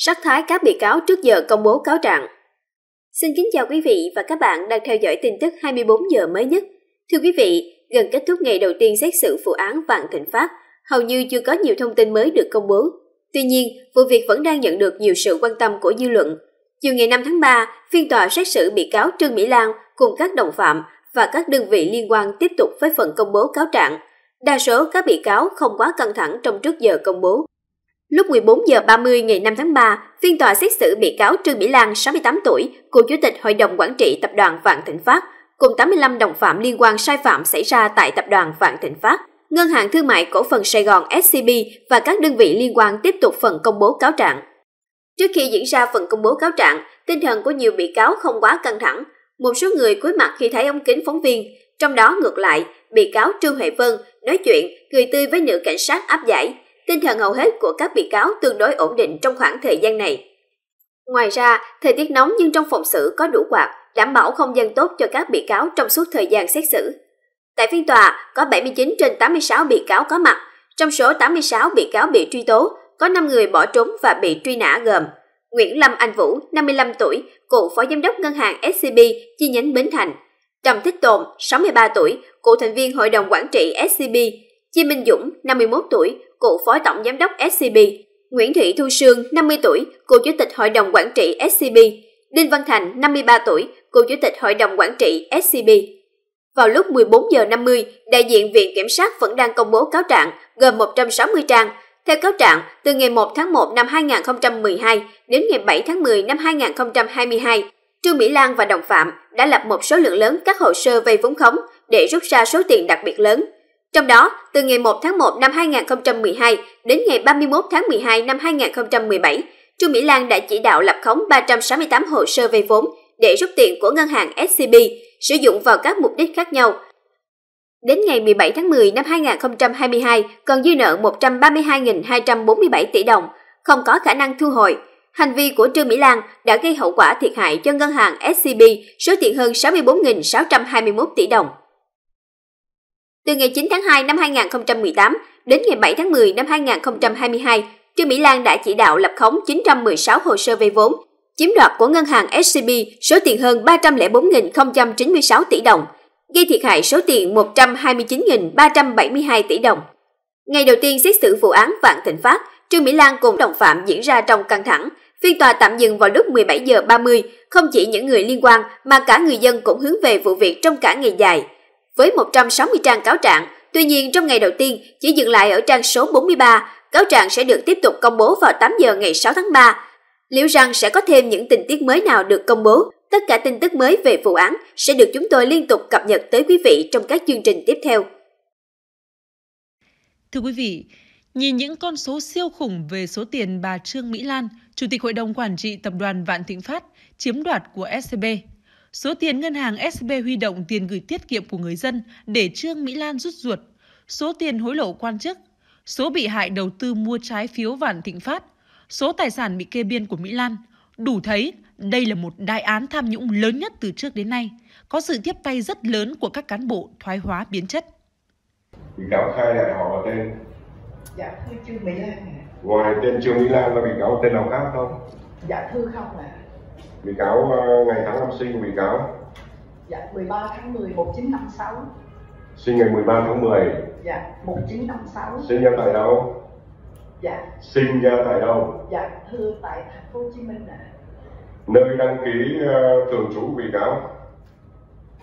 Sắc thái các bị cáo trước giờ công bố cáo trạng. Xin kính chào quý vị và các bạn đang theo dõi tin tức 24 giờ mới nhất. Thưa quý vị, gần kết thúc ngày đầu tiên xét xử vụ án Vạn Thịnh Phát, hầu như chưa có nhiều thông tin mới được công bố. Tuy nhiên, vụ việc vẫn đang nhận được nhiều sự quan tâm của dư luận. Chiều ngày 5 tháng 3, phiên tòa xét xử bị cáo Trương Mỹ Lan cùng các đồng phạm và các đơn vị liên quan tiếp tục với phần công bố cáo trạng. Đa số các bị cáo không quá căng thẳng trong trước giờ công bố. Lúc 14 giờ 30 ngày 5 tháng 3, phiên tòa xét xử bị cáo Trương Mỹ Lan, 68 tuổi, cựu chủ tịch Hội đồng quản trị Tập đoàn Vạn Thịnh Phát, cùng 85 đồng phạm liên quan sai phạm xảy ra tại Tập đoàn Vạn Thịnh Phát. Ngân hàng Thương mại Cổ phần Sài Gòn SCB và các đơn vị liên quan tiếp tục phần công bố cáo trạng. Trước khi diễn ra phần công bố cáo trạng, tinh thần của nhiều bị cáo không quá căng thẳng. Một số người cúi mặt khi thấy ống kính phóng viên. Trong đó ngược lại, bị cáo Trương Huệ Vân nói chuyện, cười tươi với nữ cảnh sát áp giải – tinh thần hầu hết của các bị cáo tương đối ổn định trong khoảng thời gian này. Ngoài ra, thời tiết nóng nhưng trong phòng xử có đủ quạt, đảm bảo không gian tốt cho các bị cáo trong suốt thời gian xét xử. Tại phiên tòa, có 79 trên 86 bị cáo có mặt. Trong số 86 bị cáo bị truy tố, có 5 người bỏ trốn và bị truy nã gồm Nguyễn Lâm Anh Vũ, 55 tuổi, cựu phó giám đốc ngân hàng SCB chi nhánh Bến Thành, Trầm Thích Tồn, 63 tuổi, cựu thành viên hội đồng quản trị SCB, Chi Minh Dũng, 51 tuổi, cựu phó tổng giám đốc SCB, Nguyễn Thị Thu Sương, 50 tuổi, cựu chủ tịch hội đồng quản trị SCB, Đinh Văn Thành, 53 tuổi, cựu chủ tịch hội đồng quản trị SCB. Vào lúc 14 giờ 50, đại diện Viện Kiểm sát vẫn đang công bố cáo trạng gồm 160 trang. Theo cáo trạng, từ ngày 1 tháng 1 năm 2012 đến ngày 7 tháng 10 năm 2022, Trương Mỹ Lan và đồng phạm đã lập một số lượng lớn các hồ sơ vay vốn khống để rút ra số tiền đặc biệt lớn trong đó, từ ngày 1 tháng 1 năm 2012 đến ngày 31 tháng 12 năm 2017, Trương Mỹ Lan đã chỉ đạo lập khống 368 hồ sơ vay vốn để rút tiền của ngân hàng SCB sử dụng vào các mục đích khác nhau. Đến ngày 17 tháng 10 năm 2022, còn dư nợ 132.247 tỷ đồng, không có khả năng thu hồi. Hành vi của Trương Mỹ Lan đã gây hậu quả thiệt hại cho ngân hàng SCB số tiền hơn 64.621 tỷ đồng. Từ ngày 9 tháng 2 năm 2018 đến ngày 7 tháng 10 năm 2022, Trương Mỹ Lan đã chỉ đạo lập khống 916 hồ sơ vay vốn, chiếm đoạt của ngân hàng SCB số tiền hơn 304.096 tỷ đồng, gây thiệt hại số tiền 129.372 tỷ đồng. Ngày đầu tiên xét xử vụ án Vạn Thịnh Phát, Trương Mỹ Lan cùng đồng phạm diễn ra trong căng thẳng. Phiên tòa tạm dừng vào lúc 17 giờ 30, không chỉ những người liên quan mà cả người dân cũng hướng về vụ việc trong cả ngày dài với 160 trang cáo trạng. Tuy nhiên trong ngày đầu tiên chỉ dừng lại ở trang số 43, cáo trạng sẽ được tiếp tục công bố vào 8 giờ ngày 6 tháng 3. Liệu rằng sẽ có thêm những tình tiết mới nào được công bố, tất cả tin tức mới về vụ án sẽ được chúng tôi liên tục cập nhật tới quý vị trong các chương trình tiếp theo. Thưa quý vị, nhìn những con số siêu khủng về số tiền bà Trương Mỹ Lan, Chủ tịch Hội đồng Quản trị Tập đoàn Vạn Thịnh Phát, chiếm đoạt của SCB Số tiền ngân hàng SB huy động tiền gửi tiết kiệm của người dân để Trương Mỹ Lan rút ruột, số tiền hối lộ quan chức, số bị hại đầu tư mua trái phiếu Vạn Thịnh Phát, số tài sản bị kê biên của Mỹ Lan, đủ thấy đây là một đại án tham nhũng lớn nhất từ trước đến nay, có sự tiếp tay rất lớn của các cán bộ thoái hóa biến chất. Bị cáo khai là họ tên Dạ thưa Trương Mỹ Lan Ngoài tên Trương Mỹ Lan là bị cáo tên nào khác không? Dạ thưa không ạ. À bị cáo ờ, ngày tháng năm sinh của bị cáo dạ 13 tháng 10 1956 sinh ngày 13 tháng 10 dạ 1956 sinh ra tại đâu dạ sinh ra tại đâu dạ thưa tại thành phố Hồ Chí Minh ạ à. nơi đăng ký uh, thường trú bị cáo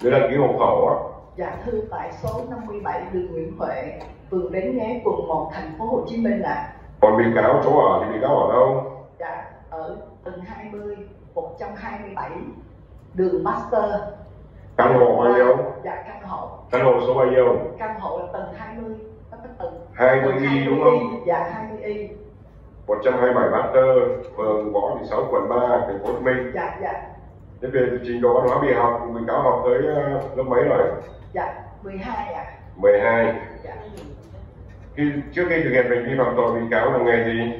nơi đăng ký hộ khẩu á dạ thưa tại số 57 đường Nguyễn Huệ phường Bến Nghé quận 1 thành phố Hồ Chí Minh ạ à. còn bị cáo chỗ ở thì bị cáo ở đâu dạ ở tầng 20 127 đường Master căn hộ bao nhiêu dạ căn hộ căn hộ số bao nhiêu căn hộ là tầng 20 tầng 20 y đúng không dạ 20 y 127 Master phường Võ Thị Sáu quận 3 thành phố Hồ Chí Minh dạ dạ thế về trình độ văn hóa bị học mình cáo học tới ờ, lớp mấy rồi dạ 12 ạ à. 12 dạ. khi trước khi thực hiện mình đi phạm tội bị cáo là nghề gì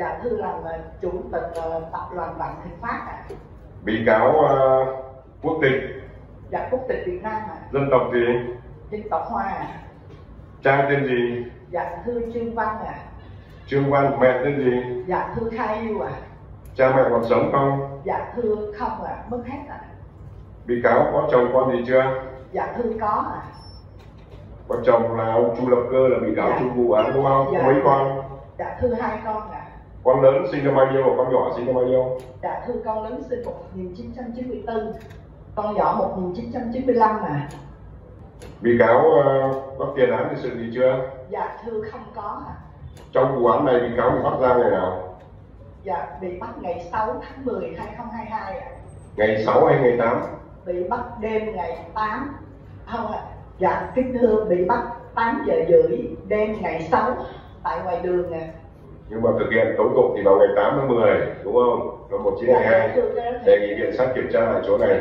Dạ thưa làm chủ tịch ờ, tập đoàn Vạn Thịnh Phát ạ. À. Bị cáo uh, quốc tịch. Dạ quốc tịch Việt Nam ạ. À. Dân tộc gì? Dân tộc Hoa ạ. À. Cha tên gì? Dạ thưa Trương Văn ạ. À. Trương Văn mẹ tên gì? Dạ thưa Khai Yêu ạ. À. Cha mẹ còn sống không? Dạ thưa không ạ, à, mất hết ạ. Bị cáo có chồng con gì chưa? Dạ thưa có ạ. À. Có chồng là ông Chu Lập Cơ là bị cáo dạ. trong vụ án đúng không? Dạ. Mấy con? Dạ thưa hai con ạ. À con lớn sinh năm bao nhiêu và con nhỏ sinh năm bao nhiêu dạ thưa con lớn sinh 1994 con nhỏ 1995 mà bị cáo uh, có tiền án về sự gì chưa dạ thưa không có ạ à. trong vụ án này bị cáo bị bắt ra ngày nào dạ bị bắt ngày 6 tháng 10 2022 ạ ngày 6 hay ngày 8 bị bắt đêm ngày 8 không ạ à. dạ kính thưa bị bắt 8 giờ rưỡi đêm ngày 6 tại ngoài đường ạ à nhưng mà thực hiện tố tụng thì vào ngày 8 tháng 10 đúng không là 1922 đề nghị viện sát kiểm tra lại chỗ này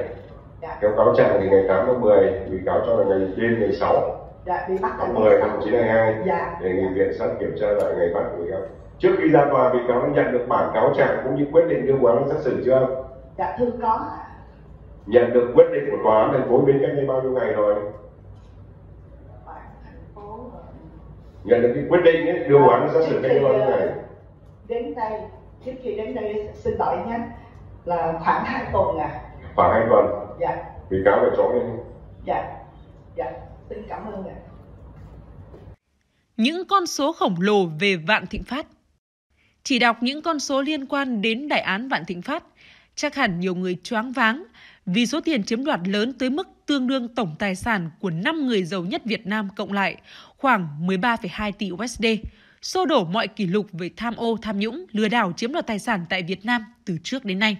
Dạ. Theo cáo trạng thì ngày 8 tháng 10, bị cáo cho là ngày đêm ngày 6 dạ, bị bắt tháng 10 năm 1922 dạ. đề nghị viện sát kiểm tra lại ngày bắt của bị cáo. Trước khi ra tòa, bị cáo đã nhận được bản cáo trạng cũng như quyết định đưa vụ án xét xử chưa? Dạ, thưa có. Nhận được quyết định của tòa án thành phố bên cách đây bao nhiêu ngày rồi? nhận được cái quyết định ấy, đưa vụ vâng, án ra xử cái như thế này ờ, đến đây trước khi đến đây xin lỗi nhé là khoảng hai tuần à khoảng hai tuần dạ bị cáo là chó lên dạ dạ xin cảm ơn ạ những con số khổng lồ về Vạn Thịnh Phát chỉ đọc những con số liên quan đến đại án Vạn Thịnh Phát chắc hẳn nhiều người choáng váng vì số tiền chiếm đoạt lớn tới mức tương đương tổng tài sản của 5 người giàu nhất Việt Nam cộng lại, khoảng 13,2 tỷ USD, xô đổ mọi kỷ lục về tham ô tham nhũng, lừa đảo chiếm đoạt tài sản tại Việt Nam từ trước đến nay.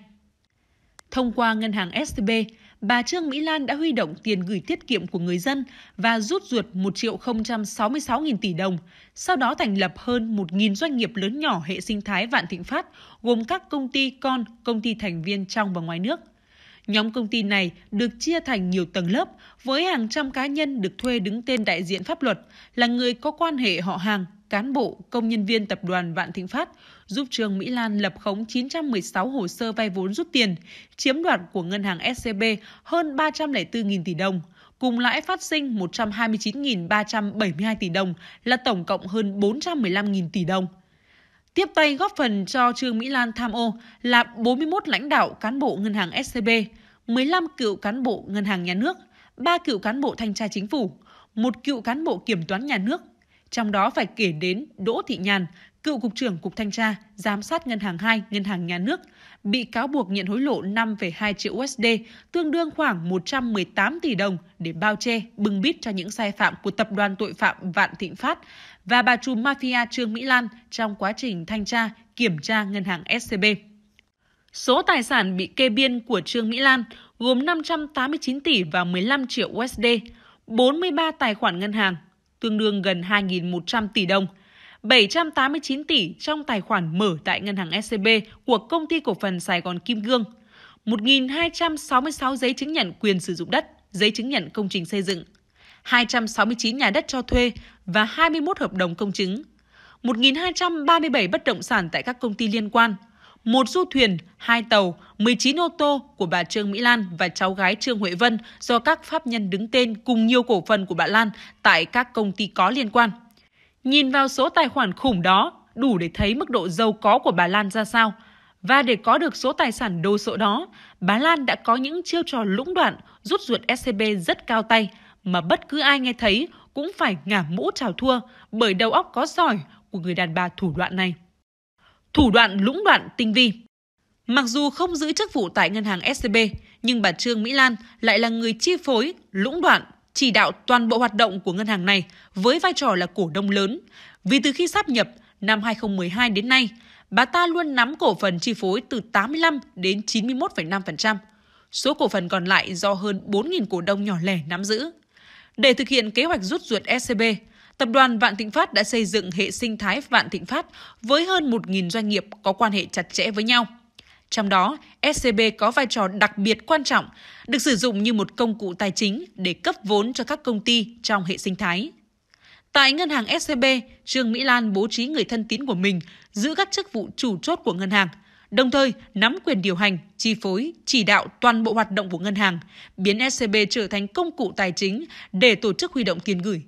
Thông qua ngân hàng STB, bà Trương Mỹ Lan đã huy động tiền gửi tiết kiệm của người dân và rút ruột 1 triệu 066 nghìn tỷ đồng, sau đó thành lập hơn 1.000 doanh nghiệp lớn nhỏ hệ sinh thái Vạn Thịnh Phát, gồm các công ty con, công ty thành viên trong và ngoài nước. Nhóm công ty này được chia thành nhiều tầng lớp với hàng trăm cá nhân được thuê đứng tên đại diện pháp luật là người có quan hệ họ hàng cán bộ, công nhân viên tập đoàn Vạn Thịnh Phát giúp Trương Mỹ Lan lập khống 916 hồ sơ vay vốn rút tiền, chiếm đoạt của ngân hàng SCB hơn 304.000 tỷ đồng, cùng lãi phát sinh 129.372 tỷ đồng là tổng cộng hơn 415.000 tỷ đồng. Tiếp tay góp phần cho Trương Mỹ Lan tham ô là 41 lãnh đạo cán bộ ngân hàng SCB, 15 cựu cán bộ ngân hàng nhà nước, 3 cựu cán bộ thanh tra chính phủ, một cựu cán bộ kiểm toán nhà nước trong đó phải kể đến Đỗ Thị Nhàn, cựu cục trưởng Cục Thanh tra, Giám sát Ngân hàng 2, Ngân hàng Nhà nước, bị cáo buộc nhận hối lộ 5,2 triệu USD, tương đương khoảng 118 tỷ đồng để bao che, bưng bít cho những sai phạm của tập đoàn tội phạm Vạn Thịnh Phát và bà trùm mafia Trương Mỹ Lan trong quá trình thanh tra, kiểm tra ngân hàng SCB. Số tài sản bị kê biên của Trương Mỹ Lan gồm 589 tỷ và 15 triệu USD, 43 tài khoản ngân hàng, tương đương gần 2.100 tỷ đồng, 789 tỷ trong tài khoản mở tại ngân hàng SCB e của công ty cổ phần Sài Gòn Kim Gương, 1.266 giấy chứng nhận quyền sử dụng đất, giấy chứng nhận công trình xây dựng, 269 nhà đất cho thuê và 21 hợp đồng công chứng, 1.237 bất động sản tại các công ty liên quan – một du thuyền, hai tàu, 19 ô tô của bà Trương Mỹ Lan và cháu gái Trương Huệ Vân do các pháp nhân đứng tên cùng nhiều cổ phần của bà Lan tại các công ty có liên quan. Nhìn vào số tài khoản khủng đó, đủ để thấy mức độ giàu có của bà Lan ra sao. Và để có được số tài sản đồ sộ đó, bà Lan đã có những chiêu trò lũng đoạn rút ruột SCB rất cao tay mà bất cứ ai nghe thấy cũng phải ngả mũ chào thua bởi đầu óc có sỏi của người đàn bà thủ đoạn này thủ đoạn lũng đoạn tinh vi. Mặc dù không giữ chức vụ tại ngân hàng SCB, nhưng bà Trương Mỹ Lan lại là người chi phối, lũng đoạn, chỉ đạo toàn bộ hoạt động của ngân hàng này với vai trò là cổ đông lớn. Vì từ khi sắp nhập năm 2012 đến nay, bà ta luôn nắm cổ phần chi phối từ 85 đến 91,5%. Số cổ phần còn lại do hơn 4.000 cổ đông nhỏ lẻ nắm giữ. Để thực hiện kế hoạch rút ruột SCB, Tập đoàn Vạn Thịnh Phát đã xây dựng hệ sinh thái Vạn Thịnh Phát với hơn 1.000 doanh nghiệp có quan hệ chặt chẽ với nhau. Trong đó, SCB có vai trò đặc biệt quan trọng, được sử dụng như một công cụ tài chính để cấp vốn cho các công ty trong hệ sinh thái. Tại ngân hàng SCB, Trương Mỹ Lan bố trí người thân tín của mình giữ các chức vụ chủ chốt của ngân hàng, đồng thời nắm quyền điều hành, chi phối, chỉ đạo toàn bộ hoạt động của ngân hàng, biến SCB trở thành công cụ tài chính để tổ chức huy động tiền gửi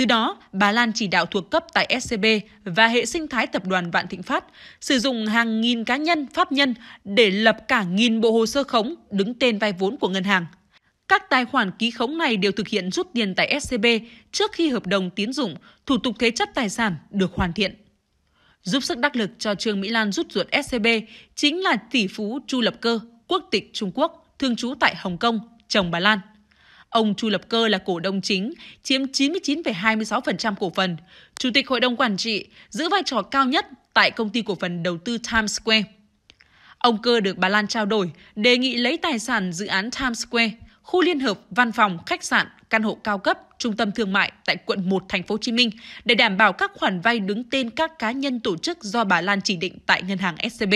từ đó, bà Lan chỉ đạo thuộc cấp tại SCB và hệ sinh thái tập đoàn Vạn Thịnh Phát sử dụng hàng nghìn cá nhân, pháp nhân để lập cả nghìn bộ hồ sơ khống đứng tên vay vốn của ngân hàng. Các tài khoản ký khống này đều thực hiện rút tiền tại SCB trước khi hợp đồng tiến dụng, thủ tục thế chấp tài sản được hoàn thiện. Giúp sức đắc lực cho Trương Mỹ Lan rút ruột SCB chính là tỷ phú Chu Lập Cơ, quốc tịch Trung Quốc, thường trú tại Hồng Kông, chồng bà Lan. Ông Chu Lập Cơ là cổ đông chính, chiếm 99,26% cổ phần, chủ tịch hội đồng quản trị, giữ vai trò cao nhất tại công ty cổ phần đầu tư Times Square. Ông Cơ được bà Lan trao đổi, đề nghị lấy tài sản dự án Times Square, khu liên hợp, văn phòng, khách sạn, căn hộ cao cấp, trung tâm thương mại tại quận 1 thành phố Hồ Chí Minh để đảm bảo các khoản vay đứng tên các cá nhân tổ chức do bà Lan chỉ định tại ngân hàng SCB.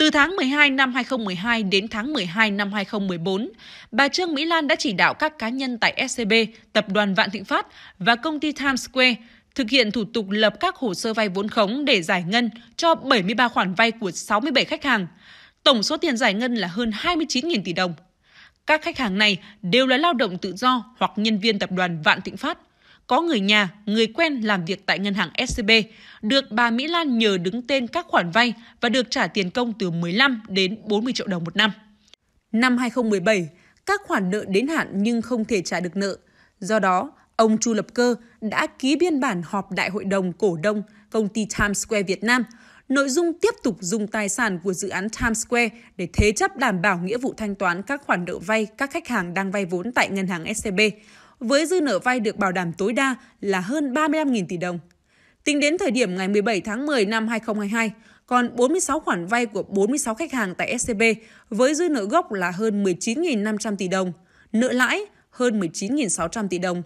Từ tháng 12 năm 2012 đến tháng 12 năm 2014, bà Trương Mỹ Lan đã chỉ đạo các cá nhân tại SCB, Tập đoàn Vạn Thịnh Phát và công ty Times Square thực hiện thủ tục lập các hồ sơ vay vốn khống để giải ngân cho 73 khoản vay của 67 khách hàng. Tổng số tiền giải ngân là hơn 29.000 tỷ đồng. Các khách hàng này đều là lao động tự do hoặc nhân viên tập đoàn Vạn Thịnh Phát có người nhà, người quen làm việc tại ngân hàng SCB, được bà Mỹ Lan nhờ đứng tên các khoản vay và được trả tiền công từ 15 đến 40 triệu đồng một năm. Năm 2017, các khoản nợ đến hạn nhưng không thể trả được nợ. Do đó, ông Chu Lập Cơ đã ký biên bản họp đại hội đồng cổ đông công ty Times Square Việt Nam, nội dung tiếp tục dùng tài sản của dự án Times Square để thế chấp đảm bảo nghĩa vụ thanh toán các khoản nợ vay các khách hàng đang vay vốn tại ngân hàng SCB, với dư nợ vay được bảo đảm tối đa là hơn 35.000 tỷ đồng. Tính đến thời điểm ngày 17 tháng 10 năm 2022, còn 46 khoản vay của 46 khách hàng tại SCB với dư nợ gốc là hơn 19.500 tỷ đồng, nợ lãi hơn 19.600 tỷ đồng.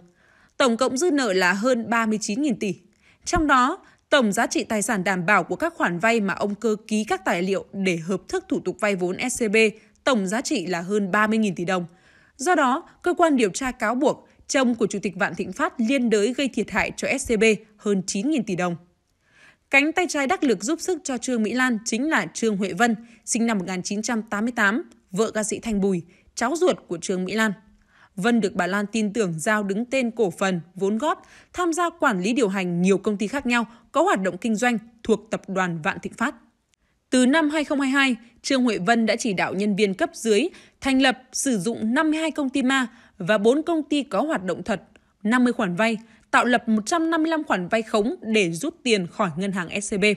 Tổng cộng dư nợ là hơn 39.000 tỷ. Trong đó, tổng giá trị tài sản đảm bảo của các khoản vay mà ông Cơ ký các tài liệu để hợp thức thủ tục vay vốn SCB tổng giá trị là hơn 30.000 tỷ đồng. Do đó, cơ quan điều tra cáo buộc chồng của Chủ tịch Vạn Thịnh Phát liên đới gây thiệt hại cho SCB hơn 9.000 tỷ đồng. Cánh tay trái đắc lực giúp sức cho Trương Mỹ Lan chính là Trương Huệ Vân, sinh năm 1988, vợ ca sĩ Thanh Bùi, cháu ruột của Trương Mỹ Lan. Vân được bà Lan tin tưởng giao đứng tên cổ phần, vốn góp, tham gia quản lý điều hành nhiều công ty khác nhau có hoạt động kinh doanh thuộc tập đoàn Vạn Thịnh Phát. Từ năm 2022, Trương Huệ Vân đã chỉ đạo nhân viên cấp dưới thành lập sử dụng 52 công ty ma và 4 công ty có hoạt động thật, 50 khoản vay, tạo lập 155 khoản vay khống để rút tiền khỏi ngân hàng SCB. E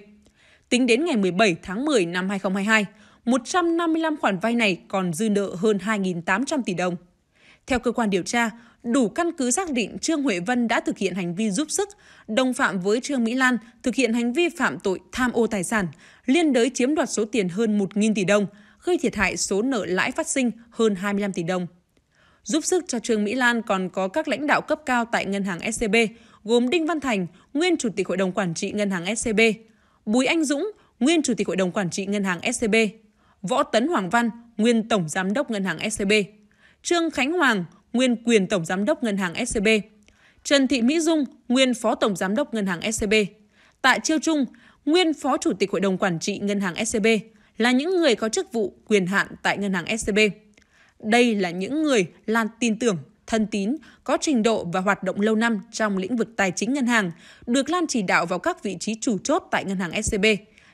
Tính đến ngày 17 tháng 10 năm 2022, 155 khoản vay này còn dư nợ hơn 2.800 tỷ đồng. Theo cơ quan điều tra, đủ căn cứ xác định Trương Huệ Vân đã thực hiện hành vi giúp sức, đồng phạm với Trương Mỹ Lan thực hiện hành vi phạm tội tham ô tài sản, liên đới chiếm đoạt số tiền hơn 1.000 tỷ đồng, gây thiệt hại số nợ lãi phát sinh hơn 25 tỷ đồng. Giúp sức cho Trương Mỹ Lan còn có các lãnh đạo cấp cao tại ngân hàng SCB, gồm Đinh Văn Thành, nguyên chủ tịch hội đồng quản trị ngân hàng SCB, Bùi Anh Dũng, nguyên chủ tịch hội đồng quản trị ngân hàng SCB, Võ Tấn Hoàng Văn, nguyên tổng giám đốc ngân hàng SCB, Trương Khánh Hoàng, nguyên quyền tổng giám đốc ngân hàng SCB, Trần Thị Mỹ Dung, nguyên phó tổng giám đốc ngân hàng SCB, Tạ Chiêu Trung, nguyên phó chủ tịch hội đồng quản trị ngân hàng SCB là những người có chức vụ quyền hạn tại ngân hàng SCB. Đây là những người Lan tin tưởng, thân tín, có trình độ và hoạt động lâu năm trong lĩnh vực tài chính ngân hàng, được Lan chỉ đạo vào các vị trí chủ chốt tại ngân hàng SCB,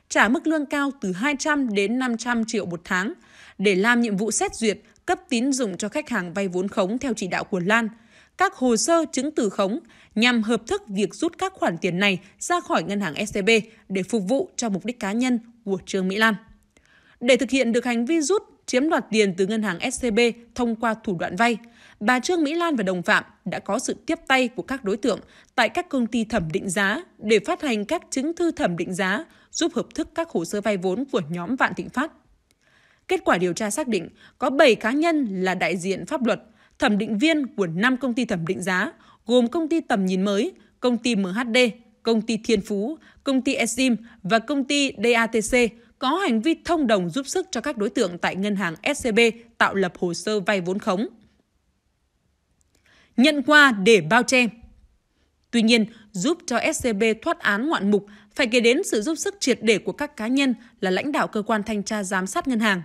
trả mức lương cao từ 200 đến 500 triệu một tháng để làm nhiệm vụ xét duyệt, cấp tín dụng cho khách hàng vay vốn khống theo chỉ đạo của Lan, các hồ sơ chứng từ khống nhằm hợp thức việc rút các khoản tiền này ra khỏi ngân hàng SCB để phục vụ cho mục đích cá nhân của Trương Mỹ Lan. Để thực hiện được hành vi rút chiếm đoạt tiền từ ngân hàng scb thông qua thủ đoạn vay bà trương mỹ lan và đồng phạm đã có sự tiếp tay của các đối tượng tại các công ty thẩm định giá để phát hành các chứng thư thẩm định giá giúp hợp thức các hồ sơ vay vốn của nhóm vạn thịnh phát Kết quả điều tra xác định có 7 cá nhân là đại diện pháp luật, thẩm định viên của 5 công ty thẩm định giá, gồm công ty Tầm Nhìn Mới, công ty MHD, công ty Thiên Phú, công ty Esim và công ty DATC có hành vi thông đồng giúp sức cho các đối tượng tại ngân hàng SCB tạo lập hồ sơ vay vốn khống. Nhận qua để bao che Tuy nhiên, giúp cho SCB thoát án ngoạn mục phải kể đến sự giúp sức triệt để của các cá nhân là lãnh đạo cơ quan thanh tra giám sát ngân hàng.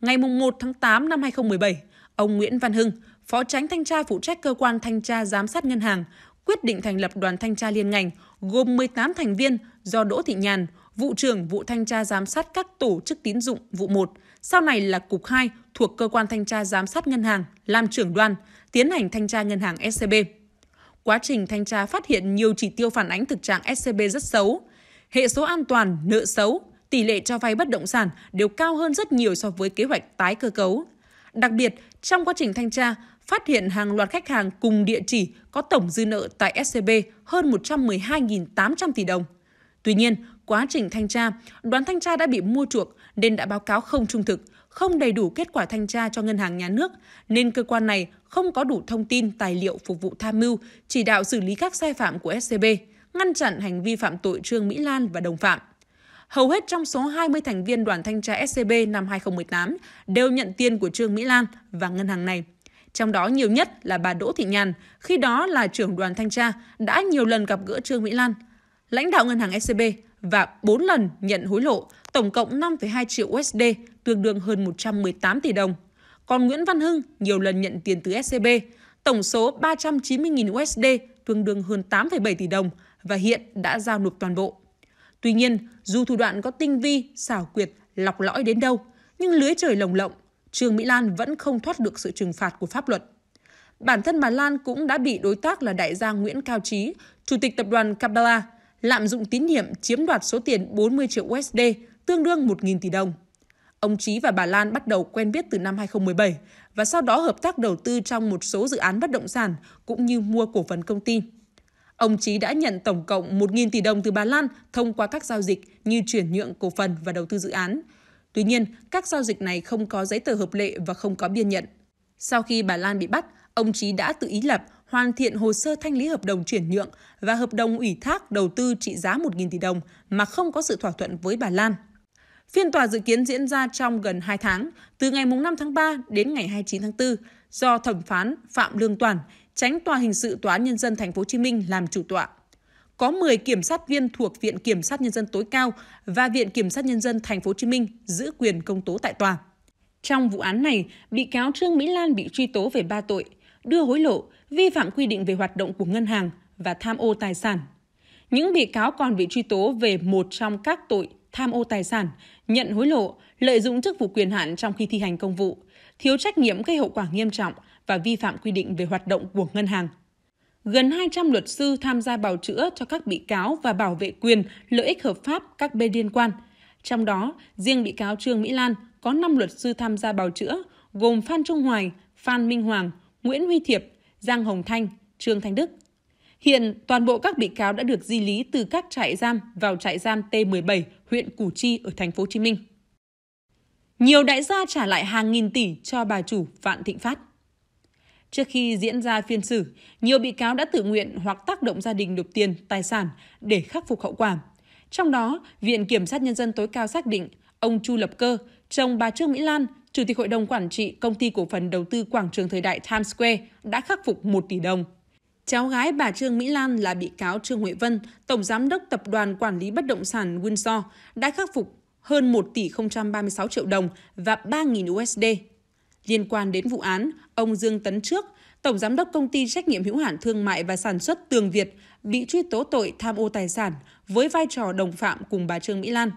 Ngày 1 tháng 8 năm 2017, ông Nguyễn Văn Hưng, Phó tránh thanh tra phụ trách cơ quan thanh tra giám sát ngân hàng, quyết định thành lập đoàn thanh tra liên ngành gồm 18 thành viên do Đỗ Thị Nhàn, vụ trưởng vụ thanh tra giám sát các tổ chức tín dụng vụ 1, sau này là cục 2 thuộc cơ quan thanh tra giám sát ngân hàng, làm trưởng đoàn, tiến hành thanh tra ngân hàng SCB. Quá trình thanh tra phát hiện nhiều chỉ tiêu phản ánh thực trạng SCB rất xấu, hệ số an toàn, nợ xấu, tỷ lệ cho vay bất động sản đều cao hơn rất nhiều so với kế hoạch tái cơ cấu. Đặc biệt, trong quá trình thanh tra, phát hiện hàng loạt khách hàng cùng địa chỉ có tổng dư nợ tại SCB hơn 112.800 tỷ đồng. Tuy nhiên, quá trình thanh tra, đoàn thanh tra đã bị mua chuộc nên đã báo cáo không trung thực, không đầy đủ kết quả thanh tra cho ngân hàng nhà nước, nên cơ quan này không có đủ thông tin, tài liệu phục vụ tham mưu, chỉ đạo xử lý các sai phạm của SCB, ngăn chặn hành vi phạm tội Trương Mỹ Lan và đồng phạm. Hầu hết trong số 20 thành viên đoàn thanh tra SCB năm 2018 đều nhận tiền của Trương Mỹ Lan và ngân hàng này. Trong đó nhiều nhất là bà Đỗ Thị Nhàn, khi đó là trưởng đoàn thanh tra, đã nhiều lần gặp gỡ Trương Mỹ Lan. Lãnh đạo ngân hàng SCB và 4 lần nhận hối lộ, tổng cộng 5,2 triệu USD, tương đương hơn 118 tỷ đồng. Còn Nguyễn Văn Hưng nhiều lần nhận tiền từ SCB, e tổng số 390.000 USD, tương đương hơn 8,7 tỷ đồng và hiện đã giao nộp toàn bộ. Tuy nhiên, dù thủ đoạn có tinh vi, xảo quyệt, lọc lõi đến đâu, nhưng lưới trời lồng lộng, Trương Mỹ Lan vẫn không thoát được sự trừng phạt của pháp luật. Bản thân bà Lan cũng đã bị đối tác là đại gia Nguyễn Cao Trí, chủ tịch tập đoàn Capella, lạm dụng tín nhiệm chiếm đoạt số tiền 40 triệu USD, tương đương 1.000 tỷ đồng. Ông Trí và bà Lan bắt đầu quen biết từ năm 2017 và sau đó hợp tác đầu tư trong một số dự án bất động sản cũng như mua cổ phần công ty. Ông Trí đã nhận tổng cộng 1.000 tỷ đồng từ bà Lan thông qua các giao dịch như chuyển nhượng cổ phần và đầu tư dự án. Tuy nhiên, các giao dịch này không có giấy tờ hợp lệ và không có biên nhận. Sau khi bà Lan bị bắt, ông Trí đã tự ý lập hoàn thiện hồ sơ thanh lý hợp đồng chuyển nhượng và hợp đồng ủy thác đầu tư trị giá 1.000 tỷ đồng mà không có sự thỏa thuận với bà Lan. Phiên tòa dự kiến diễn ra trong gần 2 tháng, từ ngày 5 tháng 3 đến ngày 29 tháng 4, do thẩm phán Phạm Lương Toàn, tránh tòa hình sự Tòa án Nhân dân Thành phố Hồ Chí Minh làm chủ tọa. Có 10 kiểm sát viên thuộc Viện Kiểm sát Nhân dân tối cao và Viện Kiểm sát Nhân dân Thành phố Hồ Chí Minh giữ quyền công tố tại tòa. Trong vụ án này, bị cáo Trương Mỹ Lan bị truy tố về ba tội – đưa hối lộ, vi phạm quy định về hoạt động của ngân hàng và tham ô tài sản. Những bị cáo còn bị truy tố về một trong các tội tham ô tài sản, nhận hối lộ, lợi dụng chức vụ quyền hạn trong khi thi hành công vụ, thiếu trách nhiệm gây hậu quả nghiêm trọng và vi phạm quy định về hoạt động của ngân hàng. Gần 200 luật sư tham gia bào chữa cho các bị cáo và bảo vệ quyền, lợi ích hợp pháp các bên liên quan. Trong đó, riêng bị cáo Trương Mỹ Lan có 5 luật sư tham gia bào chữa, gồm Phan Trung Hoài, Phan Minh Hoàng, Nguyễn Huy Thiệp, Giang Hồng Thanh, Trương Thanh Đức. Hiện toàn bộ các bị cáo đã được di lý từ các trại giam vào trại giam T17, huyện Củ Chi ở thành phố Hồ Chí Minh. Nhiều đại gia trả lại hàng nghìn tỷ cho bà chủ Vạn Thịnh Phát. Trước khi diễn ra phiên xử, nhiều bị cáo đã tự nguyện hoặc tác động gia đình nộp tiền, tài sản để khắc phục hậu quả. Trong đó, Viện Kiểm sát Nhân dân tối cao xác định ông Chu Lập Cơ, chồng bà Trương Mỹ Lan Chủ tịch Hội đồng Quản trị Công ty Cổ phần Đầu tư Quảng trường Thời đại Times Square đã khắc phục 1 tỷ đồng. Cháu gái bà Trương Mỹ Lan là bị cáo Trương Huệ Vân, Tổng Giám đốc Tập đoàn Quản lý Bất động sản Windsor, đã khắc phục hơn 1 tỷ 036 triệu đồng và 3.000 USD. Liên quan đến vụ án, ông Dương Tấn Trước, Tổng Giám đốc Công ty Trách nhiệm hữu hạn Thương mại và Sản xuất Tường Việt bị truy tố tội tham ô tài sản với vai trò đồng phạm cùng bà Trương Mỹ Lan.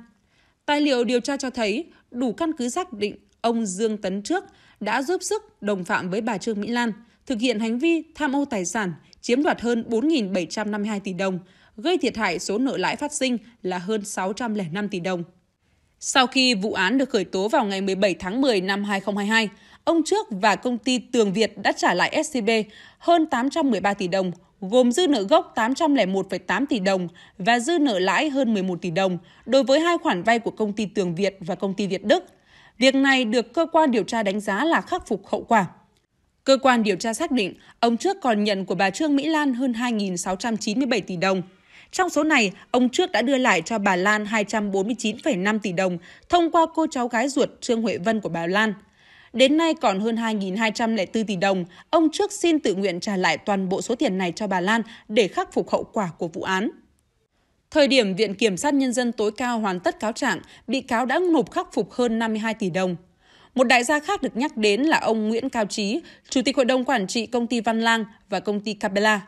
Tài liệu điều tra cho thấy đủ căn cứ xác định ông Dương Tấn Trước đã giúp sức đồng phạm với bà Trương Mỹ Lan thực hiện hành vi tham ô tài sản, chiếm đoạt hơn 4.752 tỷ đồng, gây thiệt hại số nợ lãi phát sinh là hơn 605 tỷ đồng. Sau khi vụ án được khởi tố vào ngày 17 tháng 10 năm 2022, ông Trước và công ty Tường Việt đã trả lại SCB hơn 813 tỷ đồng, gồm dư nợ gốc 801,8 tỷ đồng và dư nợ lãi hơn 11 tỷ đồng đối với hai khoản vay của công ty Tường Việt và công ty Việt Đức – Việc này được cơ quan điều tra đánh giá là khắc phục hậu quả. Cơ quan điều tra xác định, ông trước còn nhận của bà Trương Mỹ Lan hơn 2.697 tỷ đồng. Trong số này, ông trước đã đưa lại cho bà Lan 249,5 tỷ đồng thông qua cô cháu gái ruột Trương Huệ Vân của bà Lan. Đến nay còn hơn 2.204 tỷ đồng, ông trước xin tự nguyện trả lại toàn bộ số tiền này cho bà Lan để khắc phục hậu quả của vụ án. Thời điểm Viện Kiểm sát Nhân dân tối cao hoàn tất cáo trạng, bị cáo đã nộp khắc phục hơn 52 tỷ đồng. Một đại gia khác được nhắc đến là ông Nguyễn Cao Trí, Chủ tịch Hội đồng Quản trị Công ty Văn Lang và Công ty Capella.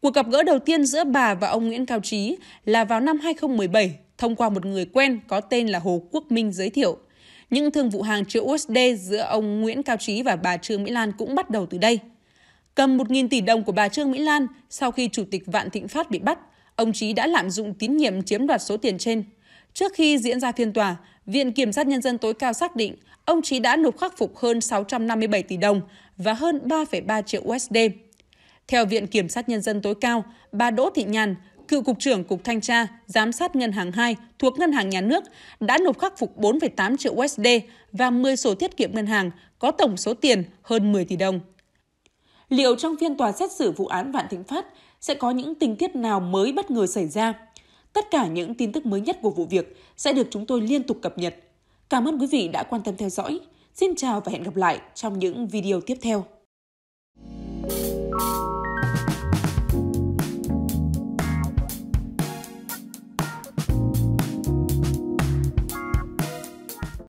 Cuộc gặp gỡ đầu tiên giữa bà và ông Nguyễn Cao Trí là vào năm 2017 thông qua một người quen có tên là Hồ Quốc Minh giới thiệu. Những thương vụ hàng triệu USD giữa ông Nguyễn Cao Trí và bà Trương Mỹ Lan cũng bắt đầu từ đây. Cầm 1.000 tỷ đồng của bà Trương Mỹ Lan sau khi Chủ tịch Vạn Thịnh Phát bị bắt, ông Trí đã lạm dụng tín nhiệm chiếm đoạt số tiền trên. Trước khi diễn ra phiên tòa, Viện Kiểm sát Nhân dân tối cao xác định ông Trí đã nộp khắc phục hơn 657 tỷ đồng và hơn 3,3 triệu USD. Theo Viện Kiểm sát Nhân dân tối cao, bà Đỗ Thị Nhàn, cựu Cục trưởng Cục Thanh tra, Giám sát Ngân hàng 2 thuộc Ngân hàng Nhà nước đã nộp khắc phục 4,8 triệu USD và 10 sổ tiết kiệm ngân hàng có tổng số tiền hơn 10 tỷ đồng. Liệu trong phiên tòa xét xử vụ án Vạn Thịnh Phát, sẽ có những tình tiết nào mới bất ngờ xảy ra. Tất cả những tin tức mới nhất của vụ việc sẽ được chúng tôi liên tục cập nhật. Cảm ơn quý vị đã quan tâm theo dõi. Xin chào và hẹn gặp lại trong những video tiếp theo.